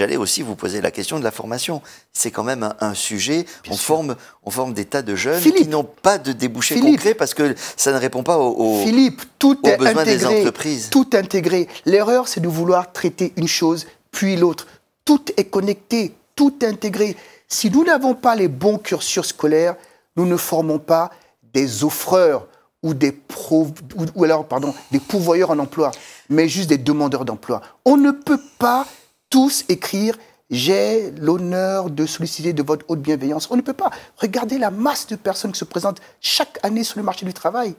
J'allais aussi vous poser la question de la formation. C'est quand même un, sujet. on forme, on forme des tas de jeunes qui n'ont pas de débouchés concrets parce que ça ne répond pas aux, Philippe, tout besoins des entreprises. Tout intégré. L'erreur, c'est de vouloir traiter une chose puis l'autre. Tout est connecté, tout intégré. Si nous n'avons pas les bons cursus scolaires, nous ne formons pas des offreurs ou des ou alors pardon des pourvoyeurs en emploi, mais juste des demandeurs d'emploi. On ne peut pas tous écrire j'ai l'honneur de solliciter de votre haute bienveillance. On ne peut pas. regarder la masse de personnes qui se présentent chaque année sur le marché du travail.